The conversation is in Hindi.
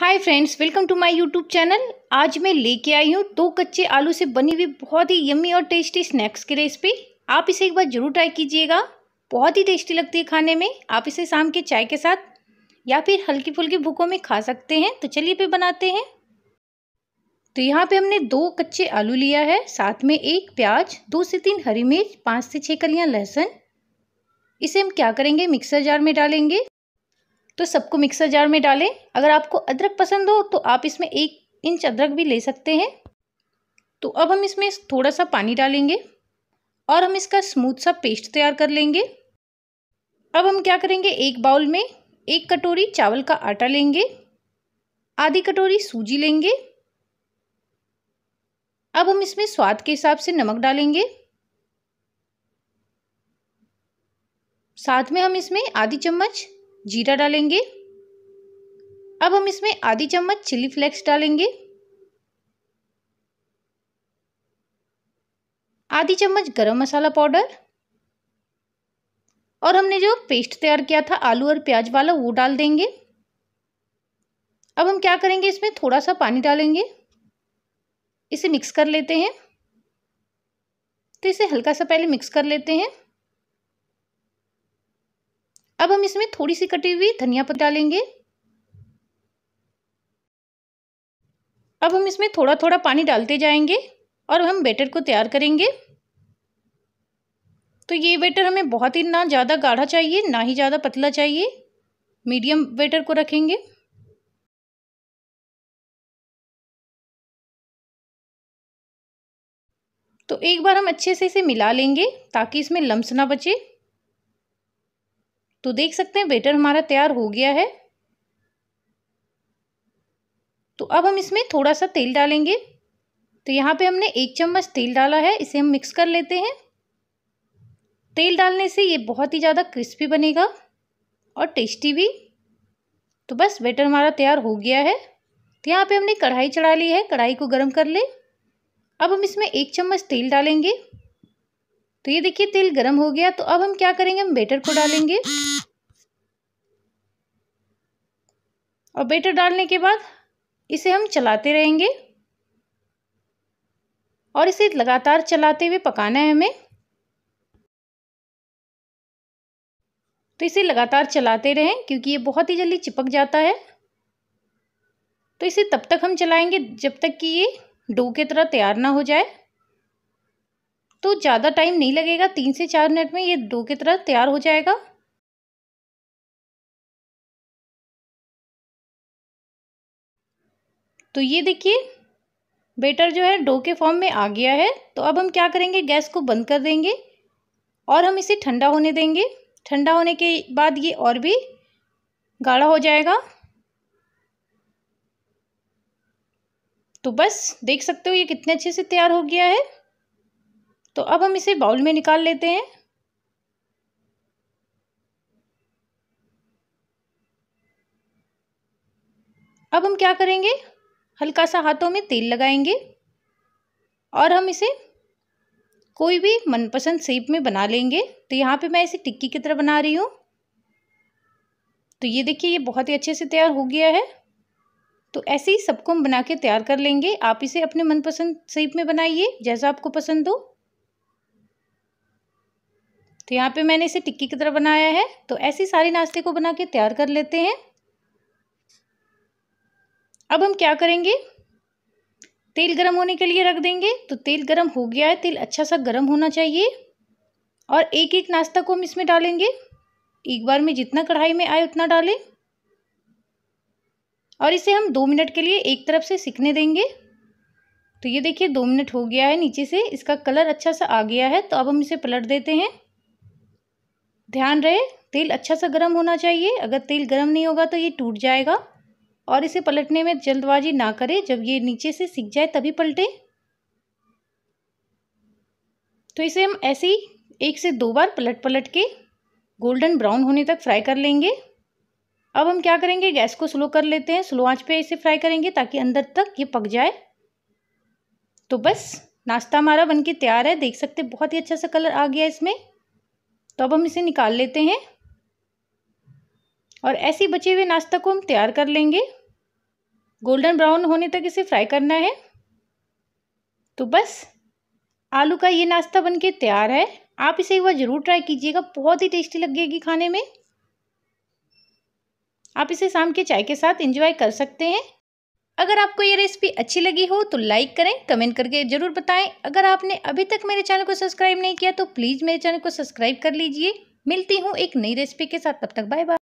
hi friends welcome to my YouTube channel आज मैं लेके आई हूँ दो कच्चे आलू से बनी हुई बहुत ही यम्मी और टेस्टी स्नैक्स की रेसिपी आप इसे एक बार ज़रूर ट्राई कीजिएगा बहुत ही टेस्टी लगती है खाने में आप इसे शाम के चाय के साथ या फिर हल्की फुल्की भूखों में खा सकते हैं तो चलिए फिर बनाते हैं तो यहाँ पर हमने दो कच्चे आलू लिया है साथ में एक प्याज दो से तीन हरी मिर्च पाँच से छः कलियाँ लहसुन इसे हम क्या करेंगे मिक्सर जार में डालेंगे तो सबको मिक्सर जार में डालें अगर आपको अदरक पसंद हो तो आप इसमें एक इंच अदरक भी ले सकते हैं तो अब हम इसमें थोड़ा सा पानी डालेंगे और हम इसका स्मूथ सा पेस्ट तैयार कर लेंगे अब हम क्या करेंगे एक बाउल में एक कटोरी चावल का आटा लेंगे आधी कटोरी सूजी लेंगे अब हम इसमें स्वाद के हिसाब से नमक डालेंगे साथ में हम इसमें आधी चम्मच जीरा डालेंगे अब हम इसमें आधी चम्मच चिली फ्लेक्स डालेंगे आधी चम्मच गरम मसाला पाउडर और हमने जो पेस्ट तैयार किया था आलू और प्याज वाला वो डाल देंगे अब हम क्या करेंगे इसमें थोड़ा सा पानी डालेंगे इसे मिक्स कर लेते हैं तो इसे हल्का सा पहले मिक्स कर लेते हैं अब हम इसमें थोड़ी सी कटी हुई धनिया पत्ती डालेंगे अब हम इसमें थोड़ा थोड़ा पानी डालते जाएंगे और हम बैटर को तैयार करेंगे तो ये बैटर हमें बहुत ही ना ज़्यादा गाढ़ा चाहिए ना ही ज़्यादा पतला चाहिए मीडियम बैटर को रखेंगे तो एक बार हम अच्छे से इसे मिला लेंगे ताकि इसमें लम्स ना बचे तो देख सकते हैं बेटर हमारा तैयार हो गया है तो अब हम इसमें थोड़ा सा तेल डालेंगे तो यहाँ पे हमने एक चम्मच तेल डाला है इसे हम मिक्स कर लेते हैं तेल डालने से ये बहुत ही ज़्यादा क्रिस्पी बनेगा और टेस्टी भी तो बस बेटर हमारा तैयार हो गया है तो यहाँ पे हमने कढ़ाई चढ़ा ली है कढ़ाई को गर्म कर ले अब हम इसमें एक चम्मच तेल डालेंगे तो ये देखिए तेल गर्म हो गया तो अब हम क्या करेंगे हम बेटर को डालेंगे और बेटर डालने के बाद इसे हम चलाते रहेंगे और इसे लगातार चलाते हुए पकाना है हमें तो इसे लगातार चलाते रहें क्योंकि ये बहुत ही जल्दी चिपक जाता है तो इसे तब तक हम चलाएंगे जब तक कि ये डो की तरह तैयार ना हो जाए तो ज़्यादा टाइम नहीं लगेगा तीन से चार मिनट में ये डो की तरह तैयार हो जाएगा तो ये देखिए बेटर जो है डो के फॉर्म में आ गया है तो अब हम क्या करेंगे गैस को बंद कर देंगे और हम इसे ठंडा होने देंगे ठंडा होने के बाद ये और भी गाढ़ा हो जाएगा तो बस देख सकते हो ये कितने अच्छे से तैयार हो गया है तो अब हम इसे बाउल में निकाल लेते हैं अब हम क्या करेंगे हल्का सा हाथों में तेल लगाएंगे और हम इसे कोई भी मनपसंद शेप में बना लेंगे तो यहाँ पे मैं इसे टिक्की की तरह बना रही हूँ तो ये देखिए ये बहुत ही अच्छे से तैयार हो गया है तो ऐसे ही सबको हम बना के तैयार कर लेंगे आप इसे अपने मनपसंद शेप में बनाइए जैसा आपको पसंद हो तो यहाँ पे मैंने इसे टिक्की की तरह बनाया है तो ऐसे सारे नाश्ते को बना के तैयार कर लेते हैं अब हम क्या करेंगे तेल गरम होने के लिए रख देंगे तो तेल गरम हो गया है तेल अच्छा सा गरम होना चाहिए और एक एक नाश्ता को हम इसमें डालेंगे एक बार में जितना कढ़ाई में आए उतना डालें और इसे हम दो मिनट के लिए एक तरफ से सिकने देंगे तो ये देखिए दो मिनट हो गया है नीचे से इसका कलर अच्छा सा आ गया है तो अब हम इसे पलट देते हैं ध्यान रहे तेल अच्छा सा गर्म होना चाहिए अगर तेल गर्म नहीं होगा तो ये टूट जाएगा और इसे पलटने में जल्दबाजी ना करें जब ये नीचे से सीख जाए तभी पलटें तो इसे हम ऐसे ही एक से दो बार पलट पलट के गोल्डन ब्राउन होने तक फ्राई कर लेंगे अब हम क्या करेंगे गैस को स्लो कर लेते हैं स्लो आंच पे इसे फ्राई करेंगे ताकि अंदर तक ये पक जाए तो बस नाश्ता हमारा बनके तैयार है देख सकते बहुत ही अच्छा सा कलर आ गया इसमें तो अब हम इसे निकाल लेते हैं और ऐसे बचे हुए नाश्ता को हम तैयार कर लेंगे गोल्डन ब्राउन होने तक इसे फ्राई करना है तो बस आलू का ये नाश्ता बनके तैयार है आप इसे एक बार ज़रूर ट्राई कीजिएगा बहुत ही टेस्टी लगेगी खाने में आप इसे शाम के चाय के साथ इंजॉय कर सकते हैं अगर आपको ये रेसिपी अच्छी लगी हो तो लाइक करें कमेंट करके ज़रूर बताएं अगर आपने अभी तक मेरे चैनल को सब्सक्राइब नहीं किया तो प्लीज़ मेरे चैनल को सब्सक्राइब कर लीजिए मिलती हूँ एक नई रेसिपी के साथ तब तक बाय बाय